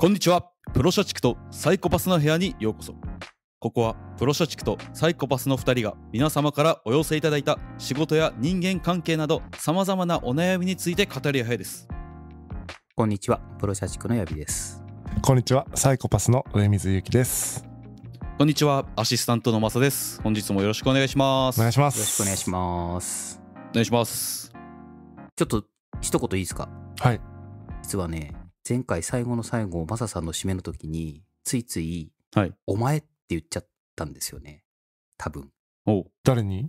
こんにちは。プロ社畜とサイコパスの部屋にようこそ。ここはプロ社畜とサイコパスの2人が皆様からお寄せいただいた仕事や人間関係など様々なお悩みについて語り合いです。こんにちは。プロ社畜のやびです。こんにちは。サイコパスの上水ゆきです。こんにちは。アシスタントのまさです。本日もよろしくお願いします。お願いします。よろしくお願いします。お願いします。ちょっと一言いいですかはい。実はね、前回最後の最後、マサさんの締めの時に、ついつい、お前って言っちゃったんですよね。多分。お誰に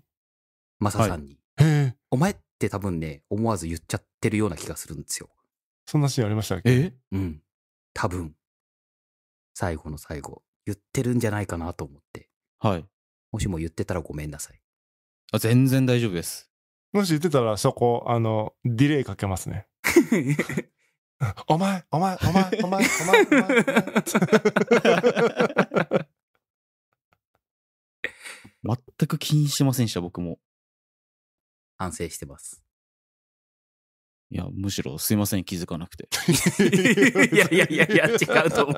マサさんに。はい、へお前って多分ね、思わず言っちゃってるような気がするんですよ。そんなシーンありましたっけえうん。多分。最後の最後、言ってるんじゃないかなと思って。はい。もしも言ってたらごめんなさい。あ、全然大丈夫です。もし言ってたら、そこ、あの、ディレイかけますね。お前、お前、お前、お前、お前、全く気にしてませんでした、僕も。反省してます。いや、むしろすいません、気づかなくて。いやいやいやいや、違うと思う。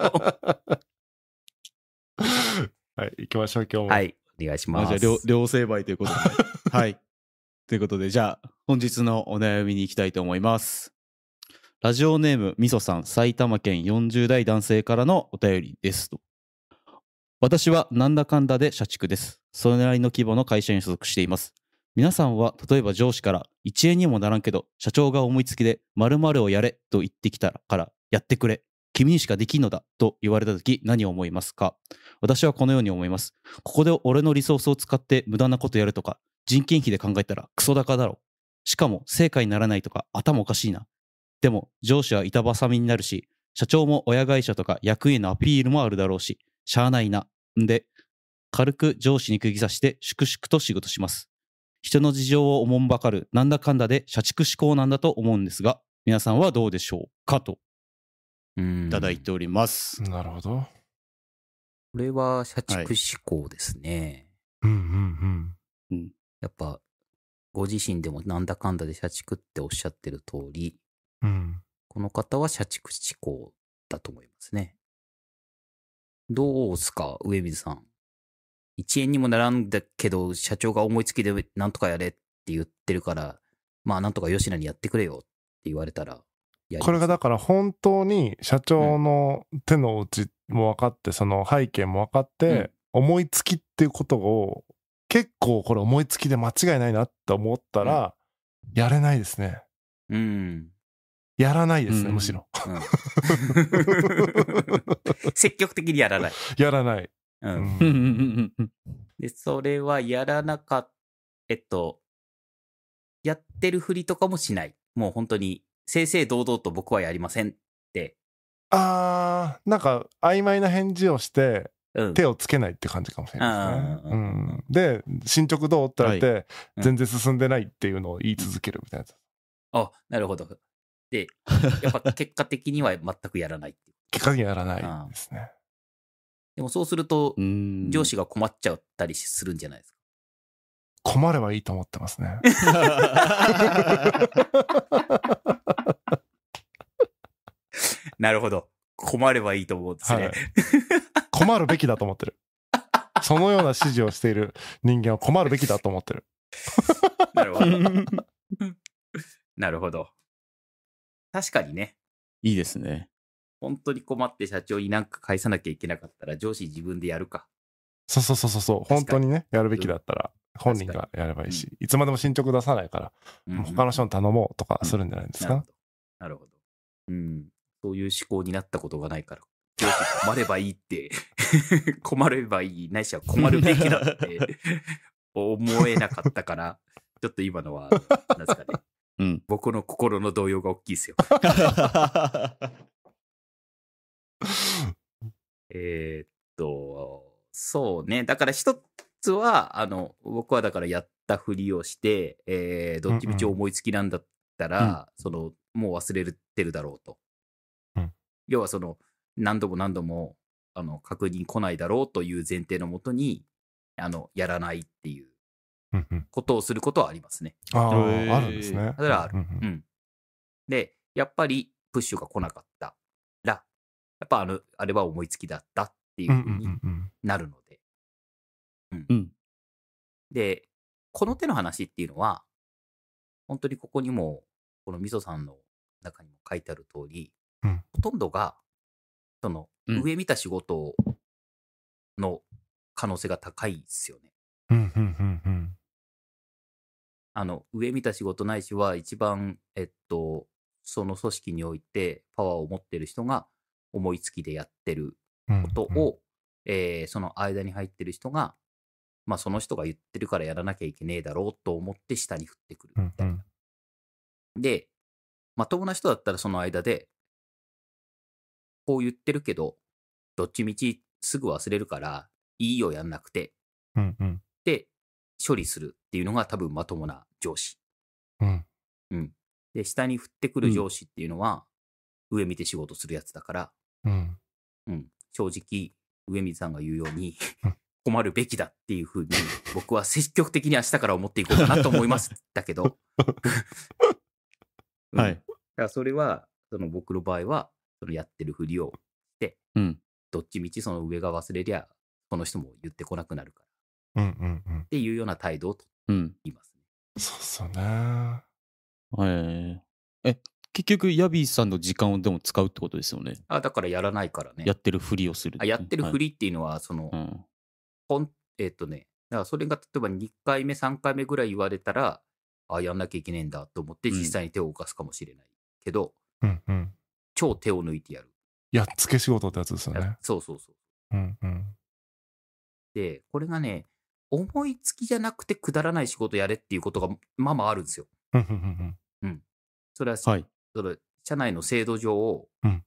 はい、行きましょう、今日も。はい、お願いします。じゃあ、両成敗ということで。はい。ということで、じゃあ、本日のお悩みに行きたいと思います。ラジオネームみそさん、埼玉県40代男性からのお便りですと。私はなんだかんだで社畜です。それなりの規模の会社に所属しています。皆さんは、例えば上司から1円にもならんけど、社長が思いつきで〇〇をやれと言ってきたからやってくれ。君にしかできんのだと言われた時何を思いますか私はこのように思います。ここで俺のリソースを使って無駄なことやるとか、人件費で考えたらクソ高だろ。しかも成果にならないとか頭おかしいな。でも上司は板挟みになるし、社長も親会社とか役員のアピールもあるだろうし、しゃあないな。んで、軽く上司に釘刺して粛々と仕事します。人の事情をおもんばかる、なんだかんだで社畜志向なんだと思うんですが、皆さんはどうでしょうかと、いただいております。なるほど。これは社畜志向ですね。はい、うんうんうん。うん、やっぱ、ご自身でもなんだかんだで社畜っておっしゃってる通り、うん、この方は社畜志向だと思いますね。どうすか、上水さん。1円にもならんだけど、社長が思いつきでなんとかやれって言ってるから、まあなんとか吉野にやってくれよって言われたら、これがだから本当に社長の手の内も分かって、うん、その背景も分かって、うん、思いつきっていうことを結構これ思いつきで間違いないなって思ったら、うん、やれないですね。うん。やらないですね、うん、むしろ。うん、積極的にやらない。やらない。うん。で、それはやらなかった、えっと、やってるふりとかもしない。もう本当に、正々堂々と僕はやりませんって。あー、なんか、曖昧な返事をして、手をつけないって感じかもしれないですね。うん、で進捗どうって言われて、はい、全然進んでないっていうのを言い続けるみたいなあなるほど。で、やっぱ 結果的には全くやらない結果的にはやらないですね。でもそうすると、上司が困っちゃったりするんじゃないですか。困ればいいと思ってますね。なるほど。困ればいいと思うんですね。はい、困るべきだと思ってる。そのような指示をしている人間は困るべきだと思ってる。なるほど。なるほど。確かにね。いいですね。本当に困って社長になんか返さなきゃいけなかったら上司自分でやるか。そうそうそうそうそう、本当にね、やるべきだったら本人がやればいいし、いつまでも進捗出さないから、うん、他の人に頼もうとかするんじゃないですか。うん、なるほど。うん。そういう思考になったことがないから、上司困ればいいって 困ればいい、ないしは困るべきだって 思えなかったから、ちょっと今のは、なんですかね、僕の心の動揺が大きいですよ。えっと、そうね。だから一つは、あの、僕はだからやったふりをして、えー、どっちみち思いつきなんだったら、うん、その、もう忘れてるだろうと。うん、要はその、何度も何度も、あの、確認来ないだろうという前提のもとに、あの、やらないっていうことをすることはありますね。ああ、あるんですね。それはある、うんで、やっぱりプッシュが来なかったら、やっぱあの、あれは思いつきだったっていうふうになるので。うん、うん、で、この手の話っていうのは、本当にここにも、このみそさんの中にも書いてある通り、うん、ほとんどが、その、上見た仕事の可能性が高いですよね。うんうんうんうんあの、上見た仕事ないしは、一番、えっと、その組織においてパワーを持ってる人が思いつきでやってることを、うんうんえー、その間に入ってる人が、まあ、その人が言ってるからやらなきゃいけねえだろうと思って下に降ってくるみたいな。うんうん、で、まともな人だったらその間で、こう言ってるけど、どっちみちすぐ忘れるから、いいよやんなくて、処理するっていうのが多分まともな上司。うん。うん。で、下に降ってくる上司っていうのは、上見て仕事するやつだから、うん。うん。正直、上水さんが言うように困るべきだっていうふうに、僕は積極的に明日から思っていこうかなと思います。だけど うん。はい。だからそれは、その僕の場合は、そのやってるふりをして、うん、どっちみちその上が忘れりゃ、この人も言ってこなくなるから。っていうような態度をと言います、ねうん、そうっすよね。えー、え、結局、ヤビーさんの時間をでも使うってことですよね。あだからやらないからね。やってるふりをするあ。やってるふりっていうのは、その、はい、えっ、ー、とね、だからそれが例えば2回目、3回目ぐらい言われたら、ああ、やんなきゃいけねえんだと思って、実際に手を動かすかもしれないけど、うんうん、超手を抜いてやる。やっつけ仕事ってやつですよね。そうそうそう。うんうん、で、これがね、思いつきじゃなくてくだらない仕事やれっていうことがまあまああるんですよ。うん、それは、はい、そ社内の制度上、うん、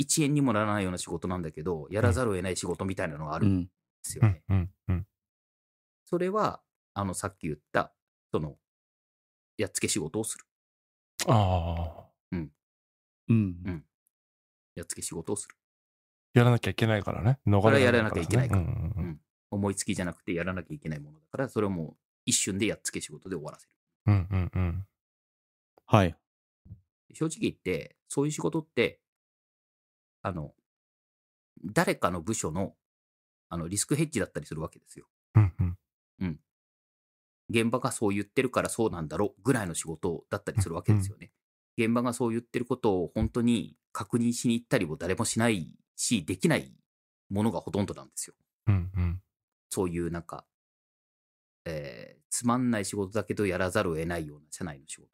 1円にもならないような仕事なんだけど、やらざるを得ない仕事みたいなのがあるんですよね。それは、あの、さっき言った、その、やっつけ仕事をする。ああ。うん。うん。うん。やっつけ仕事をする。やらなきゃいけないからね。逃れられな、ね、やらなきゃいけないから。うん、うんうん思いつきじゃなくてやらなきゃいけないものだから、それをもう一瞬でやっつけ仕事で終わらせる。うんうんうん。はい。正直言って、そういう仕事って、あの、誰かの部署のあのリスクヘッジだったりするわけですよ。うんうん。うん。現場がそう言ってるからそうなんだろうぐらいの仕事だったりするわけですよね。うんうん、現場がそう言ってることを本当に確認しに行ったりも誰もしないし、できないものがほとんどなんですよ。うんうん。そういうなんか、えー、つまんない仕事だけどやらざるを得ないような社内の仕事。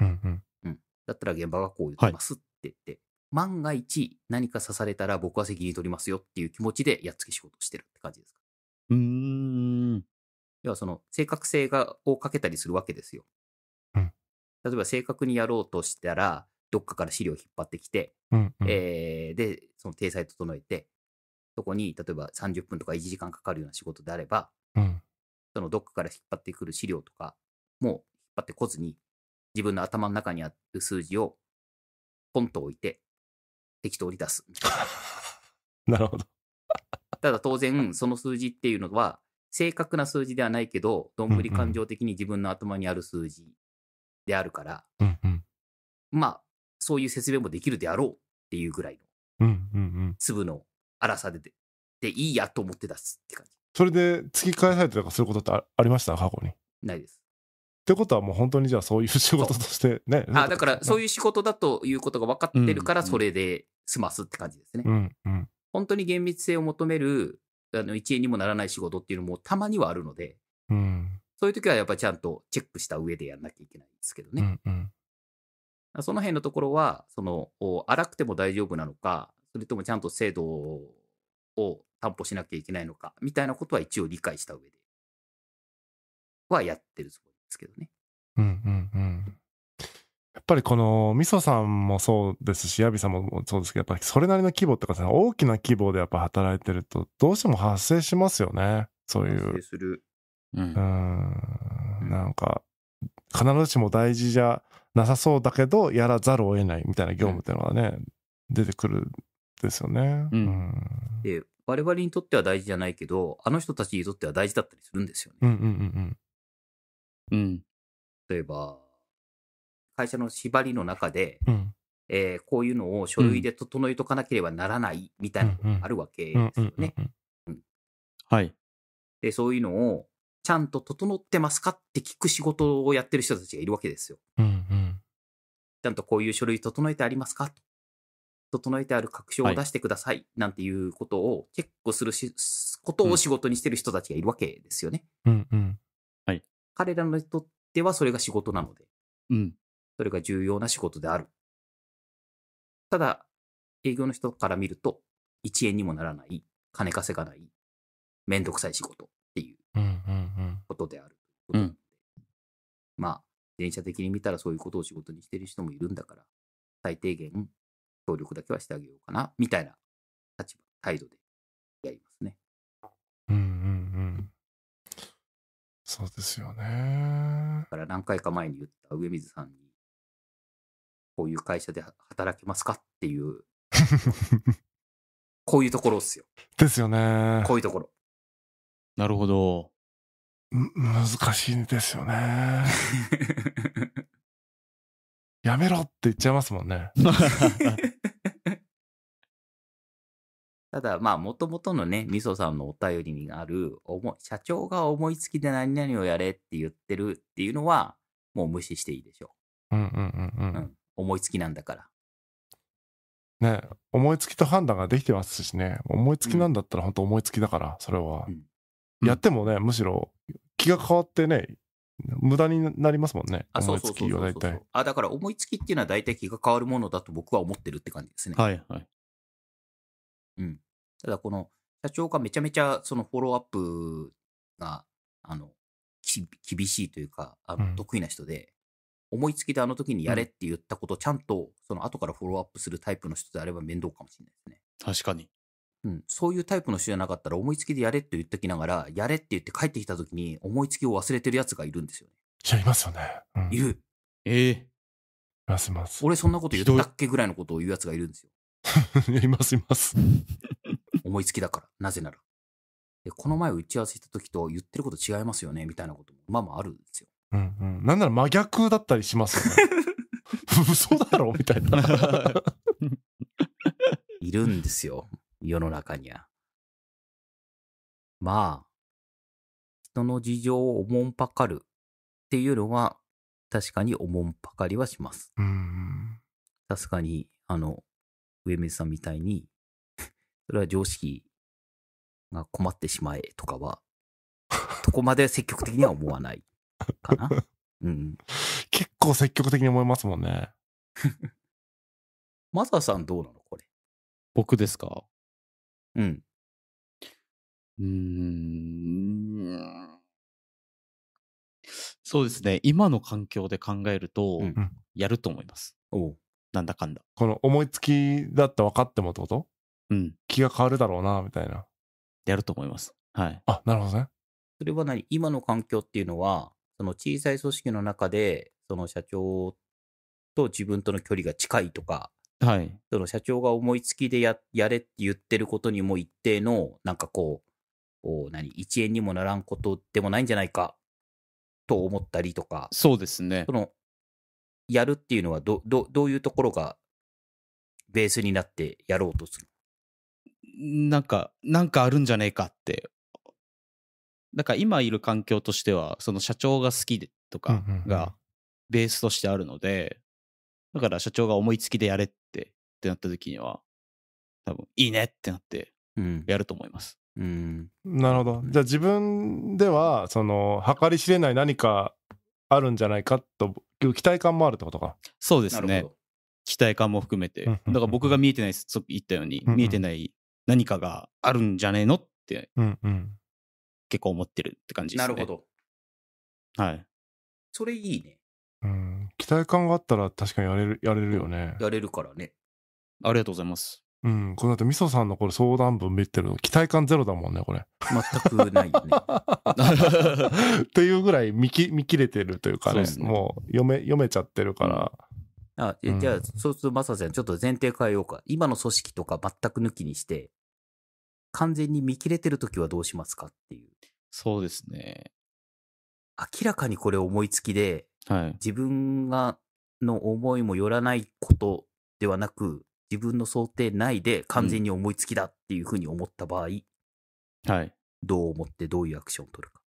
うんうん。うん。だったら現場がこう言ってますって言って、はい、万が一何か刺されたら僕は責任取りますよっていう気持ちでやっつけ仕事してるって感じですか。うーん。要はその正確性がをかけたりするわけですよ。うん。例えば正確にやろうとしたら、どっかから資料を引っ張ってきて、うんうん、えー、で、その体裁整えて、そこに例えば30分とか1時間かかるような仕事であれば、うん、そのどっかから引っ張ってくる資料とかも引っ張ってこずに、自分の頭の中にある数字をポンと置いて、適当に出すみたいな。なるほど。ただ当然、その数字っていうのは、正確な数字ではないけど、どんぶり感情的に自分の頭にある数字であるから、うんうん、まあ、そういう説明もできるであろうっていうぐらいの粒の粗さでででいいやと思って出すって感じ。それで突き返されたりとかすることってあありました過去に。ないです。ってことはもう本当にじゃあそういう仕事としてね。あだからそういう仕事だということが分かってるからそれで済ますって感じですね。うんうん、本当に厳密性を求めるあの一円にもならない仕事っていうのもたまにはあるので、うん、そういう時はやっぱりちゃんとチェックした上でやんなきゃいけないんですけどね。うんうん、その辺のところはその荒くても大丈夫なのかそれともちゃんと制度を担保しなきゃいけないのか、みたいなことは一応理解した上で、はやってるつもりですけどね。うんうんうん。やっぱりこの、みそさんもそうですし、やびさんもそうですけど、やっぱりそれなりの規模とか大きな規模でやっぱ働いてると、どうしても発生しますよね。そういう。発生する。うん。うんなんか、必ずしも大事じゃなさそうだけど、やらざるを得ないみたいな業務っていうのがね、うん、出てくるですよね。うん。で、我々にとっては大事じゃないけど、あの人たちにとっては大事だったりするんですよね。うんうんうんうん。うん。例えば、会社の縛りの中で、うん、えー、こういうのを書類で整えとかなければならないみたいなことがあるわけですよね。はい。で、そういうのを、ちゃんと整ってますかって聞く仕事をやってる人たちがいるわけですよ。うんうん、ちゃんとこういう書類整えてありますかと整えてある確証を出してください、なんていうことをチェックするしことを仕事にしてる人たちがいるわけですよね。うんうんはい、彼らにとってはそれが仕事なので、うん、それが重要な仕事である。ただ、営業の人から見ると、1円にもならない、金稼がない、めんどくさい仕事っていうことである。うん、うん、まあ、電車的に見たらそういうことを仕事にしてる人もいるんだから、最低限協力だけはしてあげようかな、みたいな立場、態度でやりますね。うんうんうん。そうですよね。だから何回か前に言った上水さんに、こういう会社で働けますかっていう、こういうところっすよ。ですよね。こういうところ。なるほど。難しいんですよね。やめろって言っちゃいますもんね。ただ、まあ、もともとのね、みそさんのお便りにある、社長が思いつきで何々をやれって言ってるっていうのは、もう無視していいでしょう。うんうんうんうん。思いつきなんだから。ね、思いつきと判断ができてますしね、思いつきなんだったら本当思いつきだから、それは。うん、やってもね、むしろ気が変わってね、無駄になりますもんね。あ、そうそうそうそうそう。あ、だから思いつきっていうのは大体気が変わるものだと僕は思ってるって感じですね。はいはい。うん。ただこの、社長がめちゃめちゃそのフォローアップが、あの、厳しいというか、あの、得意な人で、うん、思いつきであの時にやれって言ったことをちゃんと、その後からフォローアップするタイプの人であれば面倒かもしれないですね。確かに。うん、そういうタイプの人じゃなかったら思いつきでやれって言っときながら、やれって言って帰ってきた時に思いつきを忘れてるやつがいるんですよね。いや、いますよね。うん、いる。ええー、いますいます。俺そんなこと言ったっけぐらいのことを言うやつがいるんですよ。いますいます。思いつきだから、なぜなら。で、この前打ち合わせした時と言ってること違いますよね、みたいなことも、まあまああるんですよ。うんうん。なんなら真逆だったりしますよね。嘘だろみたいな。いるんですよ。世の中には。まあ、人の事情をおもんぱかるっていうのは、確かにおもんぱかりはします。確かに、あの、上水さんみたいに、それは常識が困ってしまえとかは、そこまで積極的には思わないかな。うん。結構積極的に思いますもんね。マザーさんどうなのこれ。僕ですかうん。うーん。そうですね。今の環境で考えると、うん、やると思います。おなんだかんだ。この思いつきだって分かってもってことうん。気が変わるだろうな、みたいな。やると思います。はい。あ、なるほどね。それは何今の環境っていうのは、その小さい組織の中で、その社長と自分との距離が近いとか、はい、その社長が思いつきでやれって言ってることにも一定のなんかこう何一円にもならんことでもないんじゃないかと思ったりとかそうですねそのやるっていうのはどどどういうところがベースになってやろうとするなんかなんかあるんじゃねえかってだから今いる環境としてはその社長が好きとかがベースとしてあるので、だから社長が思いつきでやれってってなった時には、多分いいねってなってやると思います。うん、うん、なるほど。じゃあ自分ではその計り知れない何かあるんじゃないかと期待感もあるってことか。そうですね。期待感も含めて、だから僕が見えてない言ったように、見えてない何かがあるんじゃねえのって、うん結構思ってるって感じですね。なるほど。はい。それいいね。期待感があったら確かにやれるやれるよね。やれるからね。ありがとうございます。うん、このだってみそさんのこれ相談文見てるの期待感ゼロだもんねこれ全くないよね。っていうぐらい見き見切れてるというかね、ね、もう読め読めちゃってるから。あえ、じゃあそうするとマサちゃんちょっと前提変えようか今の組織とか全く抜きにして完全に見切れてる時はどうしますかっていうそうですね明らかにこれ思いつきではい、自分がの思いもよらないことではなく自分の想定内で完全に思いつきだっていうふうに思った場合、はい、どう思ってどういうアクションを取るか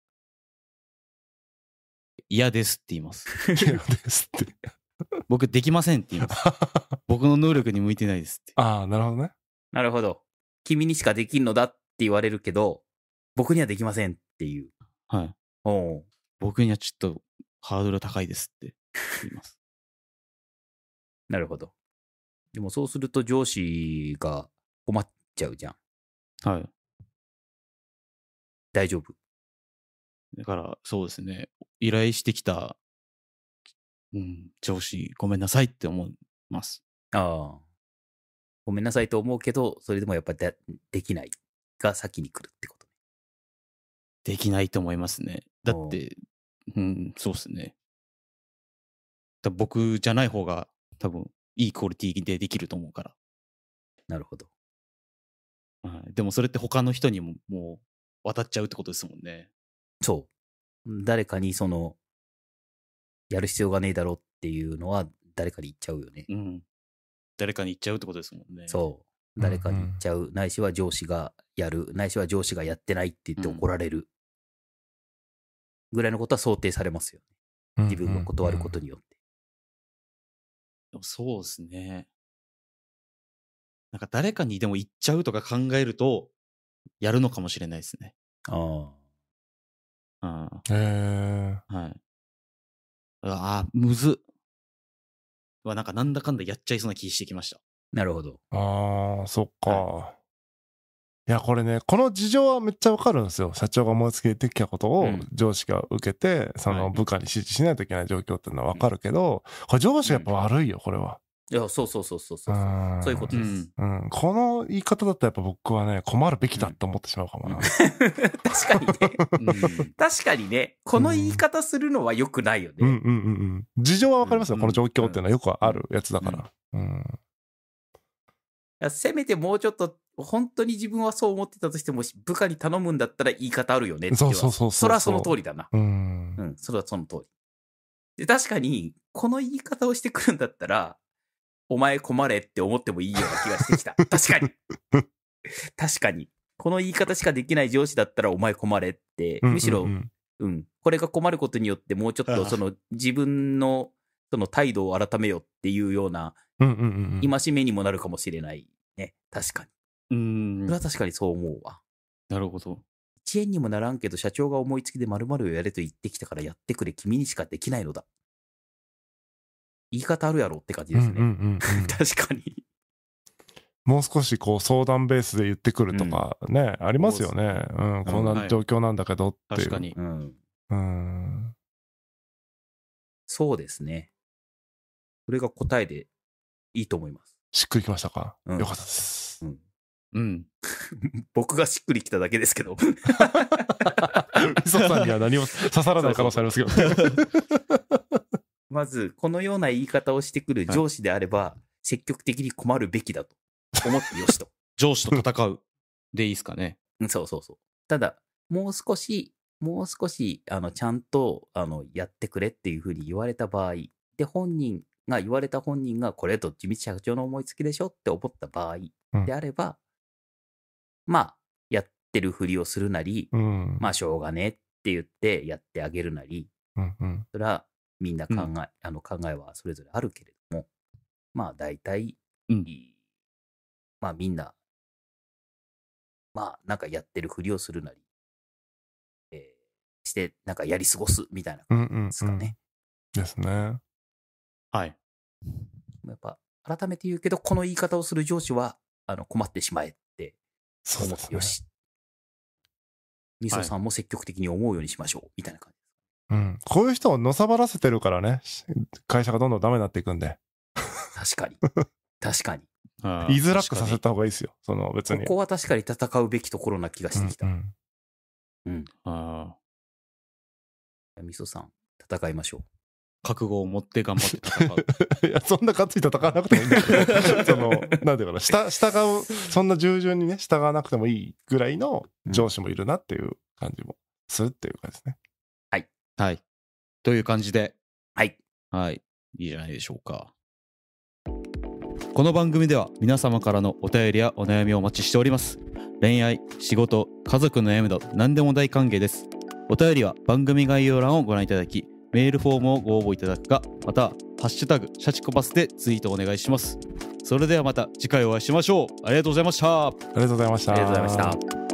嫌ですって言います嫌ですって 僕できませんって言います 僕の能力に向いてないですってああなるほどねなるほど君にしかできんのだって言われるけど僕にはできませんっていうはいお僕にはちょっとハードル高いですって言います。なるほど。でもそうすると上司が困っちゃうじゃん。はい。大丈夫。だからそうですね、依頼してきた、うん、上司、ごめんなさいって思います。ああ。ごめんなさいと思うけど、それでもやっぱりでできないが先に来るってことできないと思いますね。だって、うん、そうっすね。だ僕じゃない方が多分いいクオリティでできると思うから。なるほど。はい、でもそれって他の人にももう渡っちゃうってことですもんね。そう。誰かにその、やる必要がねえだろっていうのは誰かに言っちゃうよね。うん。誰かに言っちゃうってことですもんね。そう。誰かに言っちゃう、うんうん、ないしは上司がやる、ないしは上司がやってないって言って怒られるぐらいのことは想定されますよね。自分が断ることによって。うんうんうん、そうですね。なんか誰かにでも行っちゃうとか考えると、やるのかもしれないですね。ああ。うん。へえ。はい。ああ、むずはなんかなんだかんだやっちゃいそうな気してきました。なるほど。ああ、そっか。はいいや、これね、この事情はめっちゃわかるんですよ。社長が思いつけてきたことを上司が受けて、その部下に指示しないといけない状況っていうのはわかるけど、これ上司がやっぱ悪いよ、これは。いや、そうそうそうそうそう。そういうことです、うん。うん。この言い方だったらやっぱ僕はね、困るべきだって思ってしまうかもな。うん、確かにね、うん、確かにね、この言い方するのは良くないよね。うんうんうんうん。事情はわかりますよ、この状況っていうのはよくあるやつだから。うんせめてもうちょっと、本当に自分はそう思ってたとしても、部下に頼むんだったら言い方あるよねってそうそうそうそれはその通りだな。うん。うん、それはその通り。で、確かに、この言い方をしてくるんだったら、お前困れって思ってもいいような気がしてきた。確かに。確かに。この言い方しかできない上司だったらお前困れって、むしろ、うん、、これが困ることによってもうちょっとその自分のその態度を改めよっていうような、戒めにもなるかもしれないね。確かに。うん。それは確かにそう思うわ。なるほど。1円にもならんけど、社長が思いつきで〇〇をやれと言ってきたからやってくれ、君にしかできないのだ。言い方あるやろって感じですね。確かにもう少しこう相談ベースで言ってくるとかね、うん、ありますよね。うん、こんな状況なんだけどっていう。はい、確かに。うんそうですね。これが答えでいいと思います。しっくりきましたか、うん、よかったです。うん。うん、僕がしっくりきただけですけど。磯そさんには何も 刺さらない可能性ありますけど。まず、このような言い方をしてくる上司であれば、はい、積極的に困るべきだと思ってよしと。上司と戦う。でいいですかね。そうそうそう。ただ、もう少し、もう少し、あの、ちゃんと、あの、やってくれっていうふうに言われた場合、で、本人が言われた本人がこれどっちみち社長の思いつきでしょって思った場合であれば、うん、まあやってるふりをするなり、うん、まあしょうがねって言ってやってあげるなり、うんうん、それはみんな考えうん、あの考えはそれぞれあるけれどもまあ大体、まあみんなまあなんかやってるふりをするなり、えー、してなんかやり過ごすみたいな感じですかね。うんうんうん、ですね。はい。やっぱ、改めて言うけど、この言い方をする上司は、あの、困ってしまえって思ってよし。みそ、さんも積極的に思うようにしましょう、はい、みたいな感じ。うん。こういう人をのさばらせてるからね、会社がどんどんダメになっていくんで。確かに。確かに。言いづらくさせた方がいいですよ。その別に。ここは確かに戦うべきところな気がしてきた。うん、うん。うん、ああ。みそさん、戦いましょう。覚悟を持って頑張って戦う。いや、そんながっつり戦わなくてもいいんだけど、その、なんていうかな、下、従う、そんな従順にね、従わなくてもいいぐらいの上司もいるなっていう感じもするっていう感じですね。はい。はい。という感じで。はい。はい。いいじゃないでしょうか。この番組では皆様からのお便りやお悩みをお待ちしております。恋愛、仕事、家族の悩みなど何でも大歓迎です。お便りは番組概要欄をご覧いただき、メールフォームをご応募いただくか、また、ハッシュタグ、シャチコパスでツイートお願いします。それではまた次回お会いしましょう。ありがとうございました。ありがとうございました。ありがとうございました。